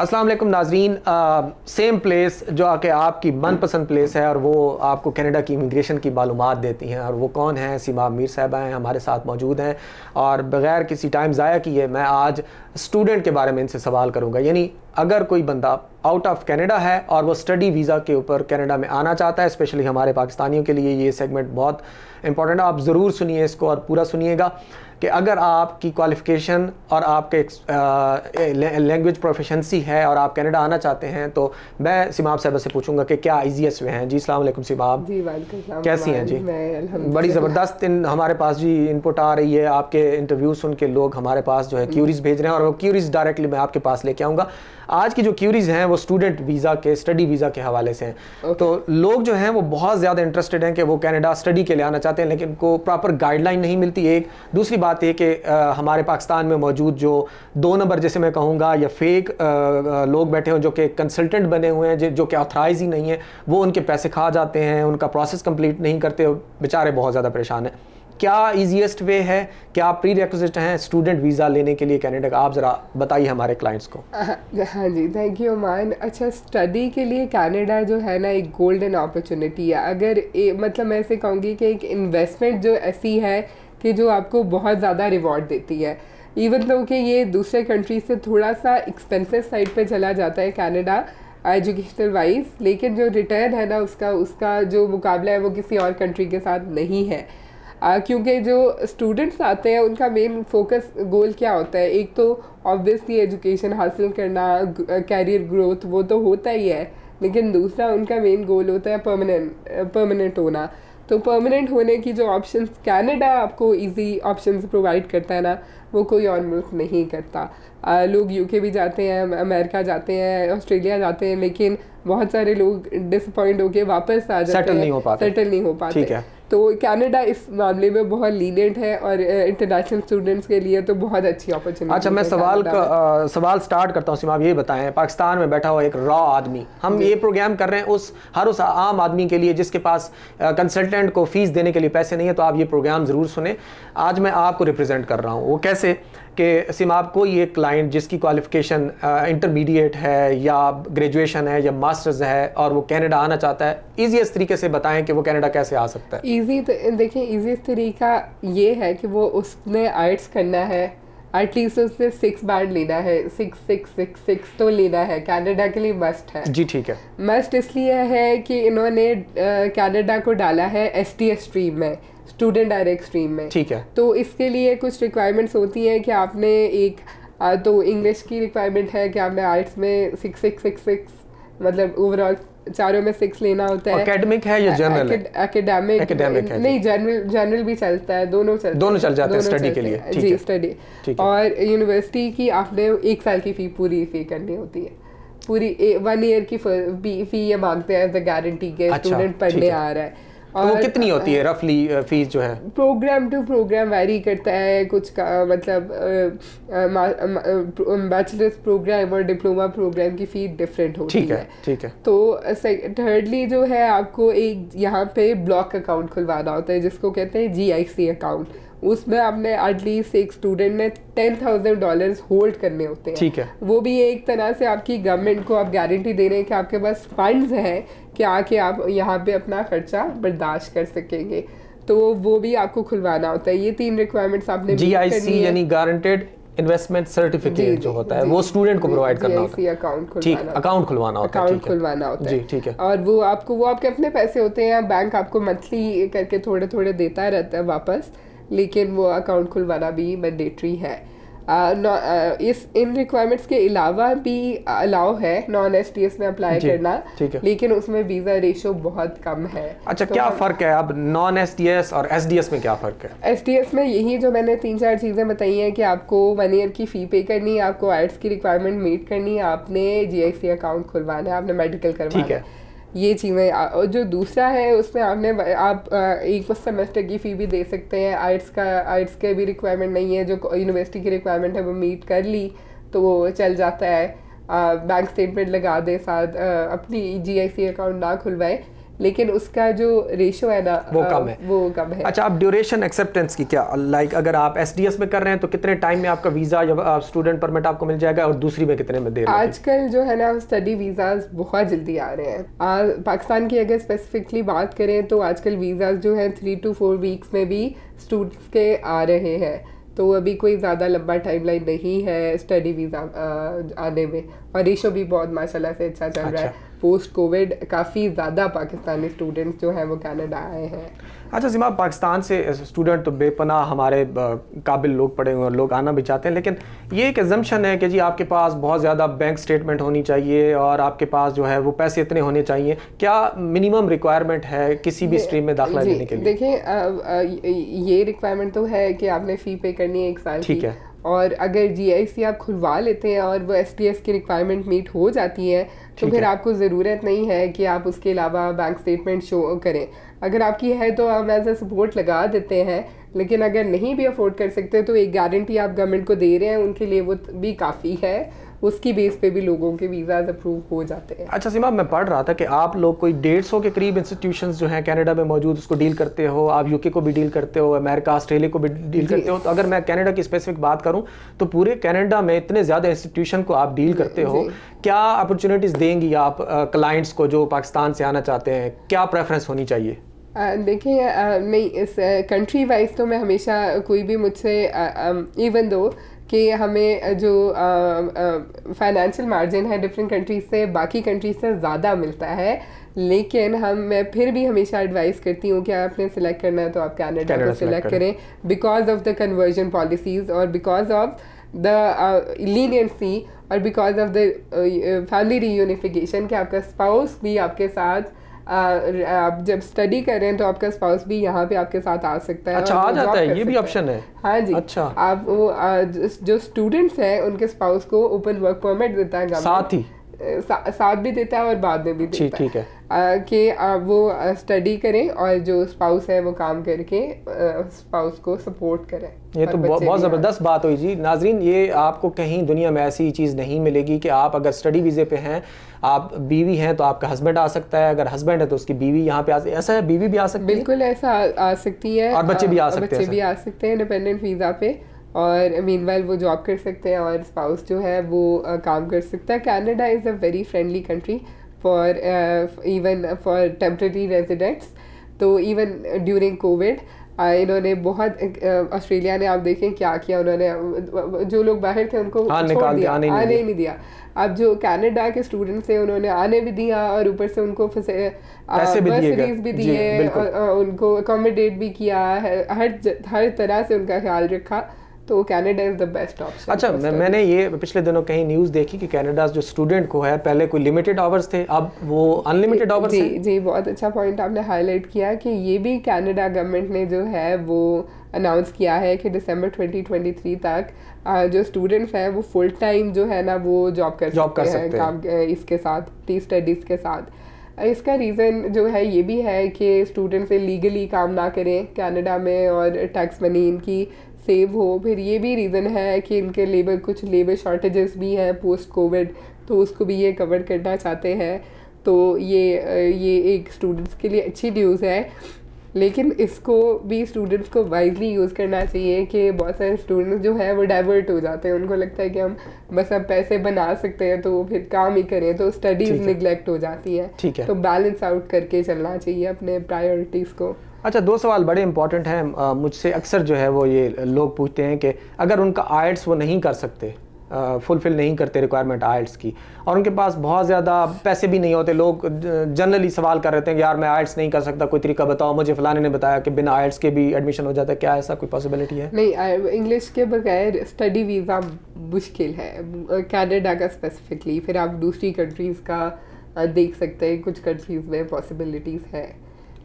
असलम नाजरीन same place जो आके आपकी मनपसंद प्लेस है और वो आपको कनाडा की इमिग्रेशन की मालूम देती हैं और वो कौन हैं सीमा मीर साहबा हैं हमारे साथ मौजूद हैं और बग़ैर किसी टाइम ज़ाया किए मैं आज स्टूडेंट के बारे में इनसे सवाल करूँगा यानी अगर कोई बंदा आउट ऑफ कनाडा है और वो स्टडी वीज़ा के ऊपर कनाडा में आना चाहता है स्पेशली हमारे पाकिस्तानियों के लिए ये सेगमेंट बहुत इंपॉर्टेंट है आप ज़रूर सुनिए इसको और पूरा सुनिएगा कि अगर आपकी क्वालिफ़िकेशन और आपके लैंग्वेज प्रोफेशनसी है और आप कनाडा आना चाहते हैं तो मैं सिमाब साहबा से पूछूंगा कि क्या ईजीएस में हैं जी अलैक्म सिमाब जी कैसी हैं जी बड़ी ज़बरदस्त इन हमारे पास जी इनपुट आ रही है आपके इंटरव्यू सुन के लोग हमारे पास जो है क्यूरीज भेज रहे हैं और वो क्यूरीज डायरेक्टली मैं आपके पास लेके आऊँगा आज की जो क्यूरीज हैं वो स्टूडेंट वीज़ा के स्टडी वीज़ा के हवाले से हैं तो लोग जो हैं वो बहुत ज़्यादा इंटरेस्टेड हैं कि वो कैनेडा स्टडी के लिए आना चाहते हैं लेकिन उनको प्रॉपर गाइडलाइन नहीं मिलती एक दूसरी बात बात यह कि हमारे पाकिस्तान में मौजूद जो दो नंबर जैसे मैं कहूँगा या फेक आ, लोग बैठे हों जो कि कंसल्टेंट बने हुए हैं जो कि ऑथराइज ही नहीं है वो उनके पैसे खा जाते हैं उनका प्रोसेस कंप्लीट नहीं करते बेचारे बहुत ज़्यादा परेशान हैं क्या ईजिएस्ट वे है क्या प्री रिक्वेस्ट हैं स्टूडेंट वीज़ा लेने के लिए कैनेडा का आप ज़रा बताइए हमारे क्लाइंट्स को हाँ जी थैंक यू मान अच्छा स्टडी के लिए कैनेडा जो है ना एक गोल्डन अपॉर्चुनिटी है अगर ए, मतलब मैं ऐसे कहूँगी कि एक इन्वेस्टमेंट जो ऐसी है कि जो आपको बहुत ज़्यादा रिवॉर्ड देती है इवन दो कि ये दूसरे कंट्री से थोड़ा सा एक्सपेंसिव साइड पे चला जाता है कनाडा एजुकेशनल वाइज लेकिन जो रिटर्न है ना उसका उसका जो मुकाबला है वो किसी और कंट्री के साथ नहीं है क्योंकि जो स्टूडेंट्स आते हैं उनका मेन फोकस गोल क्या होता है एक तो ऑब्वियसली एजुकेशन हासिल करना कैरियर ग्रोथ वो तो होता ही है लेकिन दूसरा उनका मेन गोल होता है परमानेंट परमानेंट होना तो परमानेंट होने की जो ऑप्शन कैनेडा आपको इजी ऑप्शन प्रोवाइड करता है ना वो कोई और मुल्क नहीं करता आ, लोग यूके भी जाते हैं अमेरिका जाते हैं ऑस्ट्रेलिया जाते हैं लेकिन बहुत सारे लोग डिसअपॉइंट होके वापस आ जाते हैं सेटल नहीं हो पाते सेटल नहीं हो पाते तो कनाडा इस मामले में बहुत लीनेंट है और इंटरनेशनल स्टूडेंट्स के लिए तो बहुत अच्छी अपॉर्चुनिटी अच्छा मैं सवाल का आ, सवाल स्टार्ट करता हूँ आप ये बताएं पाकिस्तान में बैठा हुआ एक रॉ आदमी हम ये प्रोग्राम कर रहे हैं उस हर उस आम आदमी के लिए जिसके पास कंसल्टेंट को फीस देने के लिए पैसे नहीं है तो आप ये प्रोग्राम ज़रूर सुने आज मैं आपको रिप्रेजेंट कर रहा हूँ वो कैसे कि सिम आपको ये क्लाइंट जिसकी क्वालिफ़िकेशन इंटरमीडिएट है या ग्रेजुएशन है या मास्टर्स है और वो कनाडा आना चाहता है ईजीएस तरीके से बताएं कि वो कनाडा कैसे आ सकता है ईजी तो देखिए ईजीएस्ट तरीका ये है कि वो उसने आर्ट्स करना है एटलीस्ट उसने सिक्स बैंड लेना है सिक्स सिक्स सिक्स सिक्स तो लेना है कनाडा के लिए मस्ट है जी ठीक है मस्ट इसलिए है कि इन्होंने कनाडा को डाला है एस स्ट्रीम में स्टूडेंट डायरेक्ट स्ट्रीम में ठीक है तो इसके लिए कुछ रिक्वायरमेंट्स होती हैं कि आपने एक आ, तो इंग्लिश की रिक्वायरमेंट है कि आपने आर्ट्स में सिक्स सिक्स सिक्स सिक्स मतलब ओवरऑल चारों में सिक्स लेना होता है एकेडमिक है या जनरल एकेडमिक एकेडमिक है नहीं जनरल जनरल भी चलता है दोनों चलते दोनों चल जाते हैं स्टडी के लिए ठीक जी स्टडी और यूनिवर्सिटी की आपने एक साल की फी पूरी फी करनी होती है पूरी वन ईयर की फी ये मांगते हैं एज अ गारंटी के स्टूडेंट पढ़ने आ रहा है तो वो कितनी होती है रफली फीस जो है प्रोग्राम टू प्रोग्राम वेरी करता है कुछ का मतलब बैचलर्स प्रोग्राम और डिप्लोमा प्रोग्राम की फी डिफरेंट होती ठीक है, है ठीक है तो थर्डली जो है आपको एक यहाँ पे ब्लॉक अकाउंट खुलवाना होता है जिसको कहते हैं जी अकाउंट उसमें आपने एटलीस्ट एक स्टूडेंट ने टेन थाउजेंड डॉलर होल्ड करने होते हैं ठीक है वो भी एक तरह से आपकी गवर्नमेंट को आप गारंटी दे रहे हैं कि आपके पास फंड्स है कि आके आप यहाँ पे अपना खर्चा बर्दाश्त कर सकेंगे तो वो भी आपको खुलवाना होता है ये तीन रिक्वायरमेंट्स आपने जी यानी गारंटेड इन्वेस्टमेंट सर्टिफिकेट जो होता है वो स्टूडेंट को प्रोवाइड करना होता है अकाउंट ठीक अकाउंट खुलवाना होता है अकाउंट खुलवाना होता है जी ठीक है और वो आपको वो आपके अपने पैसे होते हैं बैंक आपको मंथली करके थोड़े थोड़े देता रहता है वापस लेकिन वो अकाउंट खुलवाना भी मैंडेटरी है uh, uh, इस इन रिक्वायरमेंट्स के अलावा भी अलाउ है नॉन एस टी एस में अप्लाई करना लेकिन उसमें वीजा रेशो बहुत कम है अच्छा तो क्या फर्क है अब नॉन एस टी एस और एस डी एस में क्या फर्क है एस टी एस में यही जो मैंने तीन चार चीज़ें बताई हैं कि आपको वन ईयर की फ़ी पे करनी है आपको आर्ट्स की रिक्वायरमेंट मीट करनी है आपने जी आई सी अकाउंट खुलवाना है आपने मेडिकल करवाना है ये चीज़ें और जो दूसरा है उसमें आपने आप एक बस सेमेस्टर की फ़ी भी दे सकते हैं आर्ट्स का आर्ट्स के भी रिक्वायरमेंट नहीं है जो यूनिवर्सिटी की रिक्वायरमेंट है वो मीट कर ली तो वो चल जाता है बैंक स्टेटमेंट लगा दे साथ अपनी जी अकाउंट ना खुलवाए लेकिन उसका जो रेशो है ना वो कम है वो कम है अच्छा आप ड्यूरेशन एक्सेप्टेंस की क्या लाइक अगर आप एस में कर रहे हैं तो कितने टाइम में आपका वीज़ा या स्टूडेंट परमिट आपको मिल जाएगा और दूसरी में कितने में दे आजकल जो है ना स्टडी वीजा बहुत जल्दी आ रहे हैं पाकिस्तान की अगर स्पेसिफिकली बात करें तो आजकल वीजा जो है थ्री टू फोर वीक्स में भी स्टूडेंट्स के आ रहे हैं तो अभी कोई ज़्यादा लंबा टाइमलाइन नहीं है स्टडी वीज़ा आने में और रेशो भी बहुत माशाल्लाह से अच्छा चल रहा है पोस्ट अच्छा। कोविड काफ़ी ज़्यादा पाकिस्तानी स्टूडेंट्स जो हैं वो कनाडा आए हैं अच्छा जिमा पाकिस्तान से स्टूडेंट तो बेपनाह हमारे काबिल लोग पढ़े हुए और लोग आना भी चाहते हैं लेकिन ये एक एजम्पन है कि जी आपके पास बहुत ज़्यादा बैंक स्टेटमेंट होनी चाहिए और आपके पास जो है वो पैसे इतने होने चाहिए क्या मिनिमम रिक्वायरमेंट है किसी भी स्ट्रीम में दाखिला लेने के लिए देखिए ये रिक्वायरमेंट तो है कि आपने फ़ी पे करनी है एक साल ठीक है और अगर जी आप खुलवा लेते हैं और वो एस की रिक्वायरमेंट मीट हो जाती है तो फिर आपको ज़रूरत नहीं है कि आप उसके अलावा बैंक स्टेटमेंट शो करें अगर आपकी है तो हम एज अ सपोर्ट लगा देते हैं लेकिन अगर नहीं भी अफोर्ड कर सकते तो एक गारंटी आप गवर्नमेंट को दे रहे हैं उनके लिए वो भी काफ़ी है उसकी बेस पे भी लोगों के वीज़ाज अप्रूव हो जाते हैं अच्छा सीमा मैं पढ़ रहा था कि आप लोग कोई डेढ़ सौ के करीब इंस्टीट्यूशन जो हैं कैनेडा में मौजूद उसको डील करते हो आप यूके को भी डील करते हो अमेरिका ऑस्ट्रेलिया को भी डील करते हो तो अगर मैं कैनेडा की स्पेसिफिक बात करूँ तो पूरे कैनेडा में इतने ज़्यादा इंस्टीट्यूशन को आप डील करते हो क्या अपॉर्चुनिटीज़ देंगी आप क्लाइंट्स को जो पाकिस्तान से आना चाहते हैं क्या प्रेफरेंस होनी चाहिए देखिए मैं इस कंट्री वाइज तो मैं हमेशा कोई भी मुझसे इवन दो कि हमें जो फाइनेंशियल मार्जिन है डिफरेंट कंट्रीज से बाकी कंट्रीज से ज़्यादा मिलता है लेकिन हम मैं फिर भी हमेशा एडवाइस करती हूँ कि आपने सिलेक्ट करना है तो आप कैनेडा को सिलेक्ट करें because of the conversion policies और बिकॉज ऑफ द लीनियंसी और because of the family reunification कि आपका स्पाउस भी आपके साथ आप जब स्टडी हैं तो आपका स्पाउस भी यहाँ पे आपके साथ आ सकता है अच्छा आ जाता है ये भी ऑप्शन है हाँ जी अच्छा आप वो जो स्टूडेंट्स हैं उनके स्पाउस को ओपन वर्क परमिट देता है साथ ही सा, साथ भी देता है और बाद में भी देता ठीक है कि वो स्टडी करें और जो स्पाउस है वो काम करके स्पाउस को सपोर्ट करें ये तो बहुत ज़बरदस्त बात हुई जी नाजरीन ये आपको कहीं दुनिया में ऐसी चीज़ नहीं मिलेगी कि आप अगर स्टडी वीज़े पे हैं आप बीवी हैं तो आपका हस्बैंड आ सकता है अगर हस्बैंड है तो उसकी बीवी यहाँ पे आ ऐसा है बीवी भी आ सकती है बिल्कुल ऐसा आ सकती है और बच्चे भी आ सकते हैं बच्चे भी आ सकते हैं इंडिपेंडेंट वीज़ा पे और मीन वेल वो जॉब कर सकते हैं और स्पाउस जो है वो काम कर सकता है Canada is a very friendly country for even for temporary residents तो इवन ड्यूरिंग कोविड इन्होंने बहुत ऑस्ट्रेलिया ने आप देखें क्या किया उन्होंने जो लोग बाहर थे उनको हाँ, छोड़ दिया आने, आने नहीं, नहीं दिया अब जो कनाडा के स्टूडेंट्स हैं उन्होंने आने भी दिया और ऊपर से उनको बर्सरीज भी दिए उनको अकोमोडेट भी किया हर हर तरह से उनका ख्याल रखा तो Canada is the best option अच्छा मैं, मैंने ये पिछले दिनों कहीं न्यूज़ देखी कि कैनेडा जो स्टूडेंट को है पहले कोई लिमिटेड आवर्स थे अब वो अनलिमिटेड आवर्स जी जी बहुत अच्छा पॉइंट आपने हाईलाइट किया कि ये भी कैनेडा गवर्नमेंट ने जो है वो अनाउंस किया है कि दिसंबर 2023 तक जो स्टूडेंट्स हैं वो फुल टाइम जो है ना वो जॉब कर जॉब कर सकते हैं काम इसके साथ टी स्टडीज़ के साथ इसका रीज़न जो है ये भी है कि स्टूडेंट्स लीगली काम ना करें कनाडा में और टैक्स मनी इनकी सेव हो फिर ये भी रीज़न है कि इनके लेबर कुछ लेबर शॉर्टेजेस भी हैं पोस्ट कोविड तो उसको भी ये कवर करना चाहते हैं तो ये ये एक स्टूडेंट्स के लिए अच्छी न्यूज़ है लेकिन इसको भी स्टूडेंट्स को वाइजली यूज़ करना चाहिए कि बहुत सारे स्टूडेंट्स जो है वो डाइवर्ट हो जाते हैं उनको लगता है कि हम बस अब पैसे बना सकते हैं तो फिर काम ही करें तो स्टडीज़ निगलेक्ट हो जाती है, है। तो बैलेंस आउट करके चलना चाहिए अपने प्रायोरिटीज़ को अच्छा दो सवाल बड़े इंपॉर्टेंट हैं मुझसे अक्सर जो है वो ये लोग पूछते हैं कि अगर उनका आयट्स वो नहीं कर सकते फुलफ़िल नहीं करते रिक्वायरमेंट आयट्स की और उनके पास बहुत ज़्यादा पैसे भी नहीं होते लोग जनरली सवाल कर रहे थे कि यार मैं आयट्स नहीं कर सकता कोई तरीका बताओ मुझे फ़लाने ने बताया कि बिना आयट्स के भी एडमिशन हो जाता है क्या ऐसा कोई पॉसिबिलिटी है नहीं इंग्लिश के बगैर स्टडी वीज़ा मुश्किल है कैनेडा का स्पेसिफिकली फिर आप दूसरी कंट्रीज़ का देख सकते हैं कुछ कंट्रीज़ में पॉसिबिलिटीज़ है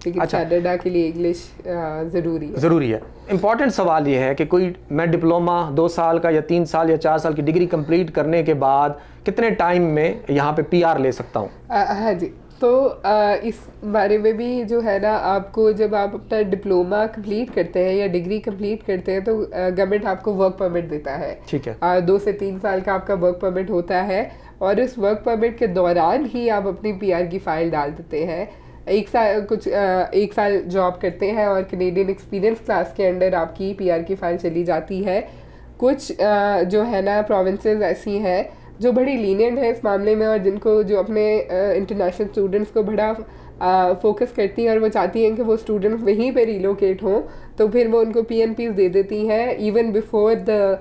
लेकिन अच्छा के लिए इंग्लिश uh, ज़रूरी है ज़रूरी है इम्पॉर्टेंट सवाल ये है कि कोई मैं डिप्लोमा दो साल का या तीन साल या चार साल की डिग्री कंप्लीट करने के बाद कितने टाइम में यहाँ पे पीआर ले सकता हूँ हाँ जी तो आ, इस बारे में भी जो है ना आपको जब आप अपना डिप्लोमा कंप्लीट करते हैं या डिग्री कंप्लीट करते हैं तो गवर्नमेंट आपको वर्क परमिट देता है ठीक है आ, दो से तीन साल का आपका वर्क परमिट होता है और इस वर्क परमिट के दौरान ही आप अपनी पीआर की फाइल डाल देते हैं एक साल कुछ एक साल जॉब करते हैं और कनेडियन एक्सपीरियंस क्लास के अंडर आपकी पीआर की फ़ाइल चली जाती है कुछ जो है ना प्रोविंसेस ऐसी हैं जो बड़ी लीनियंट है इस मामले में और जिनको जो अपने इंटरनेशनल स्टूडेंट्स को बड़ा फोकस करती हैं और वो चाहती हैं कि वो स्टूडेंट्स वहीं पे रिलोकेट हों तो फिर वो उनको पी एन दे देती हैं even before the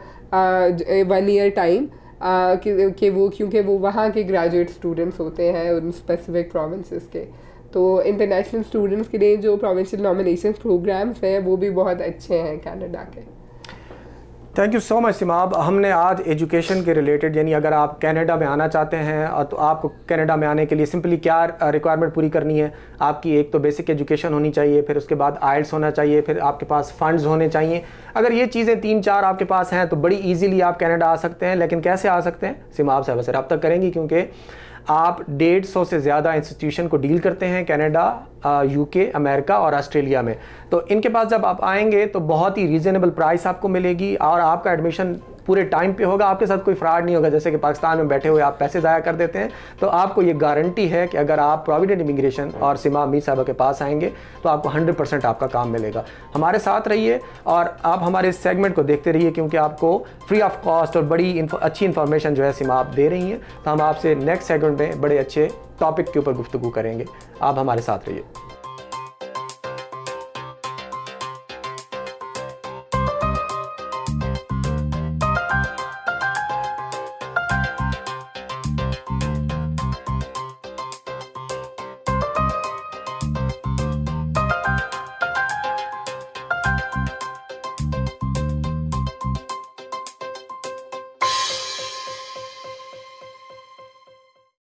one year time कि वो क्योंकि वो वहाँ के ग्रेजुएट स्टूडेंट्स होते हैं उन स्पेसिफिक प्रोविंसेस के तो इंटरनेशनल स्टूडेंट्स के लिए जो प्रोविंशियल नॉमिनेशन प्रोग्राम्स हैं वो भी बहुत अच्छे हैं कैनेडा के thank you so much Simab हमने आज एजुकेशन के रिलेटेड यानी अगर आप कनाडा में आना चाहते हैं तो आपको कनाडा में आने के लिए सिंपली क्या रिक्वायरमेंट पूरी करनी है आपकी एक तो बेसिक एजुकेशन होनी चाहिए फिर उसके बाद आइल्स होना चाहिए फिर आपके पास फंड्स होने चाहिए अगर ये चीज़ें तीन चार आपके पास हैं तो बड़ी ईजिली आप कैनेडा आ सकते हैं लेकिन कैसे आ सकते हैं सिमाब साहब से रब्ता करेंगी क्योंकि आप डेढ़ सौ से ज़्यादा इंस्टीट्यूशन को डील करते हैं कनाडा यूके अमेरिका और ऑस्ट्रेलिया में तो इनके पास जब आप आएंगे तो बहुत ही रीज़नेबल प्राइस आपको मिलेगी और आपका एडमिशन पूरे टाइम पे होगा आपके साथ कोई फ्रॉड नहीं होगा जैसे कि पाकिस्तान में बैठे हुए आप पैसे ज़ाया कर देते हैं तो आपको ये गारंटी है कि अगर आप प्रोविडेंट इमिग्रेशन और सिमा अमीर साहबा के पास आएंगे तो आपको हंड्रेड आपका काम मिलेगा हमारे साथ रहिए और आप हमारे इस सेगमेंट को देखते रहिए क्योंकि आपको फ्री ऑफ कॉस्ट और बड़ी अच्छी इन्फॉर्मेशन जो है सिमा आप दे रही हैं तो हम आपसे नेक्स्ट सेगमेंट में बड़े अच्छे टॉपिक के ऊपर गुफ्तु करेंगे आप हमारे साथ रहिए